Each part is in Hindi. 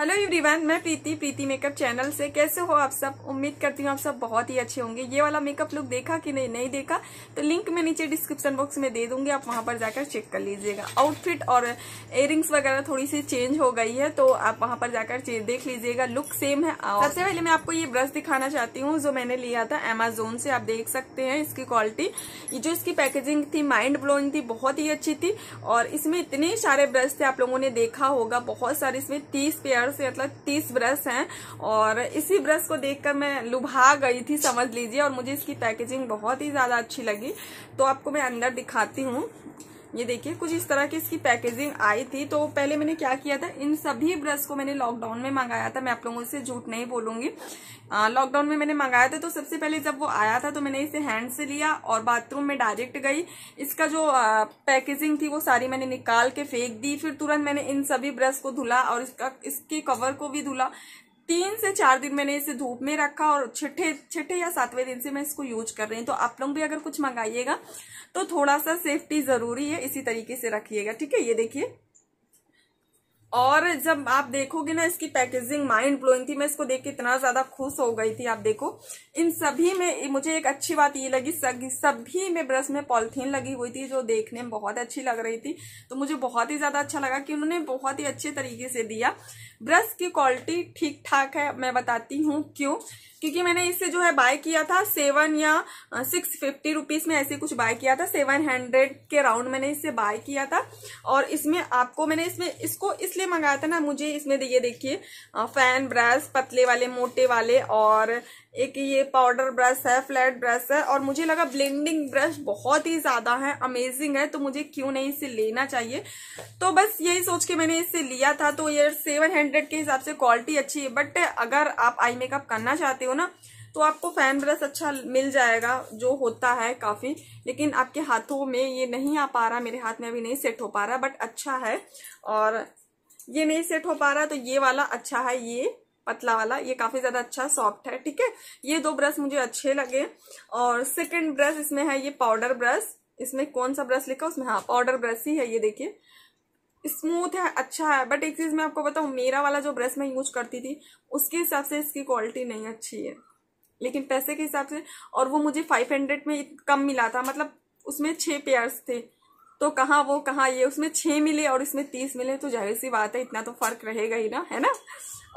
हेलो एवरीवन मैं प्रीति प्रीति मेकअप चैनल से कैसे हो आप सब उम्मीद करती हूँ आप सब बहुत ही अच्छे होंगे ये वाला मेकअप लुक देखा कि नहीं नहीं देखा तो लिंक मैं नीचे डिस्क्रिप्शन बॉक्स में दे दूंगी आप वहाँ पर जाकर चेक कर लीजिएगा आउटफिट और इयरिंग्स वगैरह थोड़ी सी चेंज हो गई है तो आप वहाँ पर जाकर देख लीजिएगा लुक सेम है सबसे पहले मैं आपको ये ब्रश दिखाना चाहती हूँ जो मैंने लिया था एमेजोन से आप देख सकते हैं इसकी क्वालिटी जो इसकी पैकेजिंग थी माइंड ब्लोइंग थी बहुत ही अच्छी थी और इसमें इतने सारे ब्रश थे आप लोगों ने देखा होगा बहुत सारे इसमें तीस पेयर कलर से मतलब तीस ब्रश हैं और इसी ब्रश को देखकर मैं लुभा गई थी समझ लीजिए और मुझे इसकी पैकेजिंग बहुत ही ज़्यादा अच्छी लगी तो आपको मैं अंदर दिखाती हूँ ये देखिए कुछ इस तरह की इसकी पैकेजिंग आई थी तो पहले मैंने क्या किया था इन सभी ब्रश को मैंने लॉकडाउन में मंगाया था मैं आप लोगों से झूठ नहीं बोलूंगी लॉकडाउन में मैंने मंगाया था तो सबसे पहले जब वो आया था तो मैंने इसे हैंड से लिया और बाथरूम में डायरेक्ट गई इसका जो आ, पैकेजिंग थी वो सारी मैंने निकाल के फेंक दी फिर तुरंत मैंने इन सभी ब्रश को धुला और इसका इसके कवर को भी धुला तीन से चार दिन मैंने इसे धूप में रखा और छठे छठे या सातवें दिन से मैं इसको यूज कर रही हूँ तो आप लोग भी अगर कुछ मंगाइएगा तो थोड़ा सा सेफ्टी जरूरी है इसी तरीके से रखिएगा ठीक है ये देखिए और जब आप देखोगे ना इसकी पैकेजिंग माइंड ब्लोइंग थी मैं इसको देख के इतना ज्यादा खुश हो गई थी आप देखो इन सभी में मुझे एक अच्छी बात ये लगी सभी में ब्रश में पॉलिथीन लगी हुई थी जो देखने में बहुत अच्छी लग रही थी तो मुझे बहुत ही ज्यादा अच्छा लगा कि उन्होंने बहुत ही अच्छे तरीके से दिया ब्रश की क्वालिटी ठीक ठाक है मैं बताती हूँ क्यों क्योंकि मैंने इससे जो है बाय किया था सेवन या सिक्स फिफ्टी रुपीज में ऐसे कुछ बाय किया था सेवन हंड्रेड के राउंड मैंने इससे बाय किया था और इसमें आपको मैंने इसमें इसको इस इसलिए मंगाया था ना मुझे इसमें ये देखिए फैन ब्रश पतले वाले मोटे वाले और एक ये पाउडर ब्रश है फ्लैट ब्रश है और मुझे लगा ब्लेंडिंग ब्रश बहुत ही ज़्यादा है अमेजिंग है तो मुझे क्यों नहीं इसे लेना चाहिए तो बस यही सोच के मैंने इसे लिया था तो ये सेवन हंड्रेड के हिसाब से क्वालिटी अच्छी है बट अगर आप आई मेकअप करना चाहते हो ना तो आपको फैन ब्रश अच्छा मिल जाएगा जो होता है काफ़ी लेकिन आपके हाथों में ये नहीं आ पा रहा मेरे हाथ में अभी नहीं सेट हो पा रहा बट अच्छा है और ये नहीं सेट हो पा रहा तो ये वाला अच्छा है ये पतला वाला ये काफी ज्यादा अच्छा सॉफ्ट है ठीक है ये दो ब्रश मुझे अच्छे लगे और सेकंड ब्रश इसमें है ये पाउडर ब्रश इसमें कौन सा ब्रश लिखा उसमें हाँ पाउडर ब्रश ही है ये देखिए स्मूथ है अच्छा है बट एक चीज मैं आपको बताऊं मेरा वाला जो ब्रश मैं यूज करती थी उसके हिसाब से इसकी क्वालिटी नहीं अच्छी है लेकिन पैसे के हिसाब से और वो मुझे फाइव हंड्रेड में कम मिला था मतलब उसमें छह पेयर्स थे तो कहाँ वो कहाँ ये उसमें छः मिले और इसमें तीस मिले तो जाहिर सी बात है इतना तो फर्क रहेगा ही ना है ना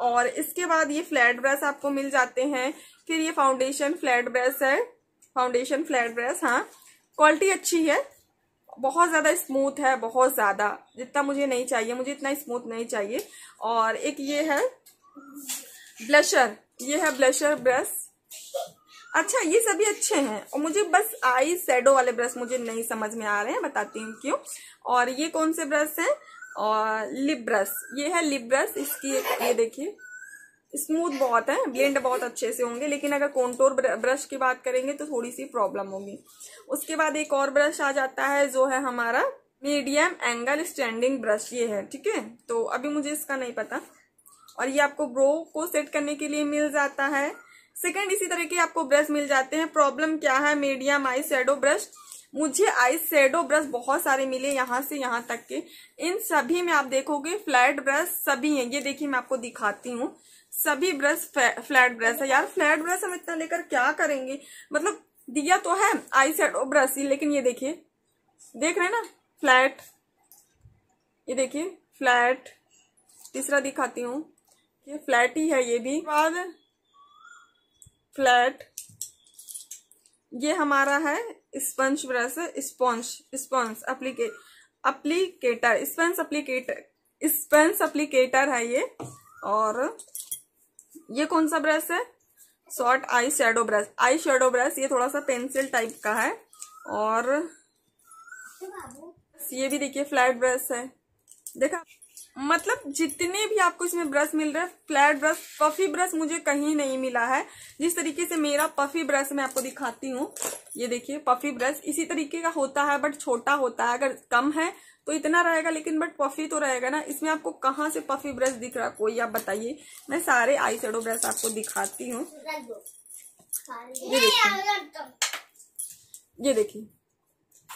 और इसके बाद ये फ्लैट ब्रश आपको मिल जाते हैं फिर ये फाउंडेशन फ्लैट ब्रश है फाउंडेशन फ्लैट ब्रश हाँ क्वालिटी अच्छी है बहुत ज़्यादा स्मूथ है बहुत ज़्यादा जितना मुझे नहीं चाहिए मुझे इतना स्मूथ नहीं चाहिए और एक ये है ब्लशर ये है ब्लशर ब्रश अच्छा ये सभी अच्छे हैं और मुझे बस आई सैडो वाले ब्रश मुझे नहीं समझ में आ रहे हैं बताती हूँ क्यों और ये कौन से ब्रश हैं और लिप ब्रश ये है लिप ब्रश इसकी ये देखिए स्मूथ बहुत है ब्लेंड बहुत अच्छे से होंगे लेकिन अगर कॉन्टोर ब्रश की बात करेंगे तो थोड़ी सी प्रॉब्लम होगी उसके बाद एक और ब्रश आ जाता है जो है हमारा मीडियम एंगल स्टैंडिंग ब्रश ये है ठीक है तो अभी मुझे इसका नहीं पता और ये आपको ब्रो को सेट करने के लिए मिल जाता है सेकंड इसी तरह के आपको ब्रश मिल जाते हैं प्रॉब्लम क्या है मीडियम आई शेडो ब्रश मुझे आई शेडो ब्रश बहुत सारे मिले यहाँ से यहाँ तक के इन सभी में आप देखोगे फ्लैट ब्रश सभी हैं ये देखिए मैं आपको दिखाती हूँ सभी ब्रश फ्लैट ब्रश है यार फ्लैट ब्रश हम इतना लेकर क्या करेंगे मतलब दिया तो है आई शेडो ब्रश ही लेकिन ये देखिए देख रहे हैं ना फ्लैट ये देखिए फ्लैट तीसरा दिखाती हूँ ये फ्लैट ही है ये भी बाद फ्लैट ये हमारा है स्पंज ब्रश स्पॉन्ज स्पॉन्ज अप्लीके applicator sponge applicator sponge applicator है ये और ये कौन सा ब्रश है short eye shadow brush eye shadow brush ये थोड़ा सा पेंसिल टाइप का है और ये भी देखिए फ्लैट ब्रश है देखा मतलब जितने भी आपको इसमें ब्रश मिल रहा है फ्लैट ब्रश पफी ब्रश मुझे कहीं नहीं मिला है जिस तरीके से मेरा पफी ब्रश मैं आपको दिखाती हूँ ये देखिए पफी ब्रश इसी तरीके का होता है बट छोटा होता है अगर कम है तो इतना रहेगा लेकिन बट पफी तो रहेगा ना इसमें आपको कहाँ से पफी ब्रश दिख रहा कोई आप बताइए मैं सारे आई ब्रश आपको दिखाती हूँ ये देखिए ये देखिए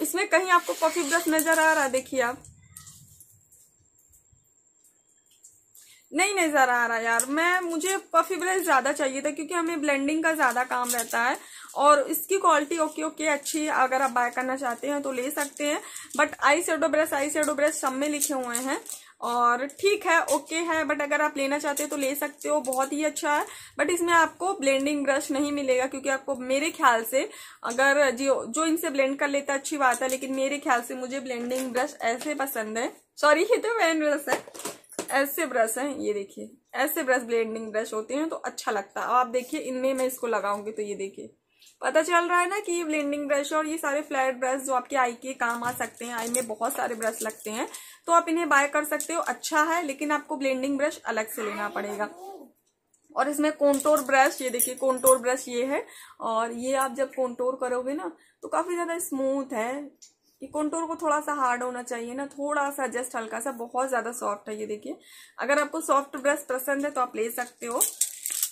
इसमें कहीं आपको पफी ब्रश नजर आ रहा है देखिए आप नहीं नजर आ रहा यार मैं मुझे पफी ब्रश ज्यादा चाहिए था क्योंकि हमें ब्लेंडिंग का ज्यादा काम रहता है और इसकी क्वालिटी ओके ओके अच्छी है अगर आप बाय करना चाहते हैं तो ले सकते हैं but eye shadow brush eye shadow brush सब में लिखे हुए हैं और ठीक है ओके है बट अगर आप लेना चाहते हो तो ले सकते हो बहुत ही अच्छा है बट इसमें आपको ब्लेंडिंग ब्रश नहीं मिलेगा क्योंकि आपको मेरे ख्याल से अगर जो जो इनसे ब्लेंड कर लेता अच्छी बात है लेकिन मेरे ख्याल से मुझे ब्लेंडिंग ब्रश ऐसे पसंद है सॉरी ये तो वैन ब्रश है ऐसे ब्रश हैं ये देखिए ऐसे ब्रश ब्लेंडिंग ब्रश होते हैं तो अच्छा लगता है आप देखिए इनमें मैं इसको लगाऊंगी तो ये देखिए पता चल रहा है ना कि ये ब्लेंडिंग ब्रश और ये सारे फ्लैट ब्रश जो आपके आई के काम आ सकते हैं आई में बहुत सारे ब्रश लगते हैं तो आप इन्हें बाय कर सकते हो अच्छा है लेकिन आपको ब्लेंडिंग ब्रश अलग से लेना पड़ेगा और इसमें कॉन्टोर ब्रश ये देखिए कॉन्टोर ब्रश ये है और ये आप जब कॉन्टोर करोगे ना तो काफी ज्यादा स्मूथ है कि कंटूर को थोड़ा सा हार्ड होना चाहिए ना थोड़ा सा जस्ट हल्का सा बहुत ज़्यादा सॉफ्ट है ये देखिए अगर आपको सॉफ्ट ब्रश पसंद है तो आप ले सकते हो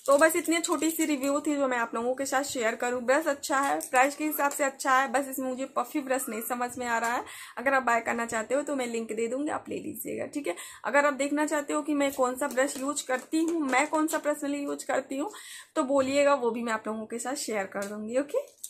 तो बस इतनी छोटी सी रिव्यू थी जो मैं आप लोगों के साथ शेयर करूं ब्रश अच्छा है प्राइस के हिसाब से अच्छा है बस इसमें मुझे पफी ब्रश नहीं समझ में आ रहा है अगर आप बाय करना चाहते हो तो मैं लिंक दे दूंगी आप ले लीजिएगा ठीक है अगर आप देखना चाहते हो कि मैं कौन सा ब्रश यूज करती हूँ मैं कौन सा पर्सनली यूज करती हूँ तो बोलिएगा वो भी मैं आप लोगों के साथ शेयर कर दूंगी ओके